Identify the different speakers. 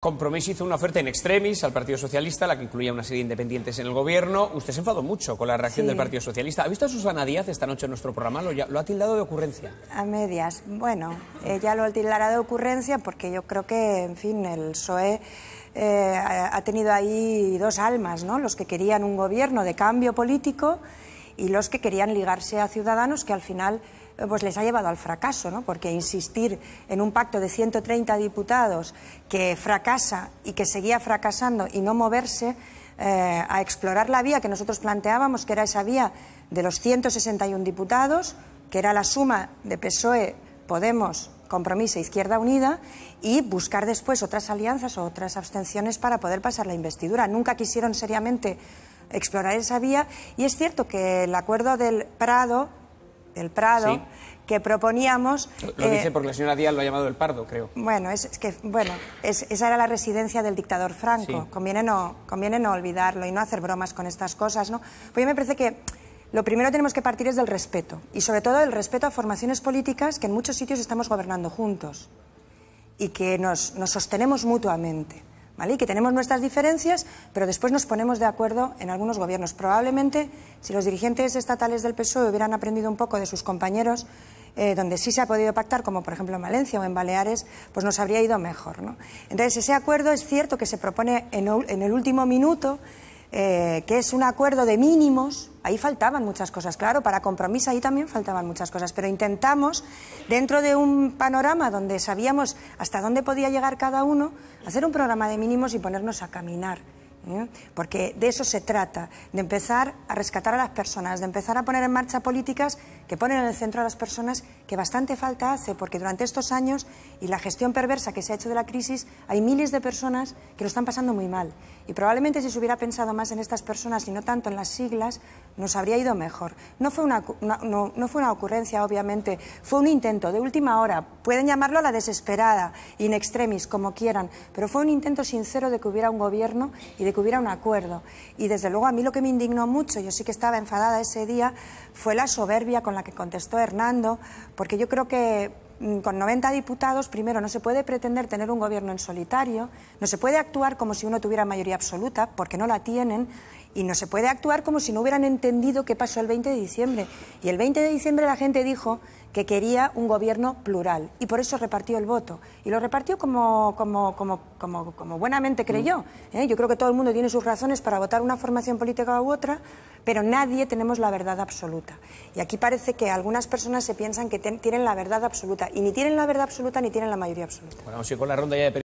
Speaker 1: Compromiso hizo una oferta en extremis al Partido Socialista, la que incluía una serie de independientes en el gobierno. Usted se enfadó mucho con la reacción del Partido Socialista. ¿Ha visto a Susana Díaz esta noche en nuestro programa? Lo, ha tildado de ocurrencia. A medias. Bueno, ella lo tildará de ocurrencia porque yo creo que, en fin, el PSOE eh, ha tenido ahí dos almas, ¿no? Los que querían un gobierno de cambio político y los que querían ligarse a Ciudadanos que al final eh, pues les ha llevado al fracaso, ¿no? porque insistir en un pacto de 130 diputados que fracasa y que seguía fracasando y no moverse eh, a explorar la vía que nosotros planteábamos, que era esa vía de los 161 diputados, que era la suma de PSOE, Podemos, Compromiso e Izquierda Unida, y buscar después otras alianzas o otras abstenciones para poder pasar la investidura. Nunca quisieron seriamente explorar esa vía. Y es cierto que el acuerdo del Prado, del Prado, que proponíamos... Lo, dice eh, porque la señora Díaz lo ha llamado el Pardo, creo. Bueno, es, que, bueno es, esa era la residencia del dictador Franco. Conviene, no, conviene no olvidarlo y no hacer bromas con estas cosas, ¿no? Pues me parece que lo primero tenemos que partir es del respeto y sobre todo del respeto a formaciones políticas que en muchos sitios estamos gobernando juntos y que nos, nos sostenemos mutuamente. Y que tenemos nuestras diferencias, pero después nos ponemos de acuerdo en algunos gobiernos. Probablemente, si los dirigentes estatales del PSOE hubieran aprendido un poco de sus compañeros, eh, donde sí se ha podido pactar, como por ejemplo en Valencia o en Baleares, pues nos habría ido mejor, ¿no? Entonces, ese acuerdo es cierto que se propone en el último minuto, eh, que es un acuerdo de mínimos, ahí faltaban muchas cosas, claro, para compromiso ahí también faltaban muchas cosas, pero intentamos, dentro de un panorama donde sabíamos hasta dónde podía llegar cada uno, hacer un programa de mínimos y ponernos a caminar. ¿eh? porque de eso se trata, de empezar a rescatar a las personas, de empezar a poner en marcha políticas que ponen en el centro a las personas, que bastante falta hace, porque durante estos años y la gestión perversa que se ha hecho de la crisis, hay miles de personas que lo están pasando muy mal. Y probablemente si se hubiera pensado más en estas personas y no tanto en las siglas, nos habría ido mejor. No fue una, no, fue una ocurrencia, obviamente, fue un intento de última hora. Pueden llamarlo a la desesperada, in extremis, como quieran, pero fue un intento sincero de que hubiera un gobierno y de que hubiera un acuerdo. Y desde luego a mí lo que me indignó mucho, yo sí que estaba enfadada ese día, fue la soberbia con la que contestó Hernando, porque yo creo que mm, con 90 diputados, primero, no se puede pretender tener un gobierno en solitario, no se puede actuar como si uno tuviera mayoría absoluta, porque no la tienen, y no se puede actuar como si no hubieran entendido qué pasó el 20 de diciembre. Y el 20 de diciembre la gente dijo que quería un gobierno plural y por eso repartió el voto. Y lo repartió como, como, como, como, como buenamente creyó. Mm. ¿eh? Yo creo que todo el mundo tiene sus razones para votar una formación política u otra, pero nadie tenemos la verdad absoluta. Y aquí parece que algunas personas se piensan que tienen la verdad absoluta y ni tienen la verdad absoluta ni tienen la mayoría absoluta. con la ronda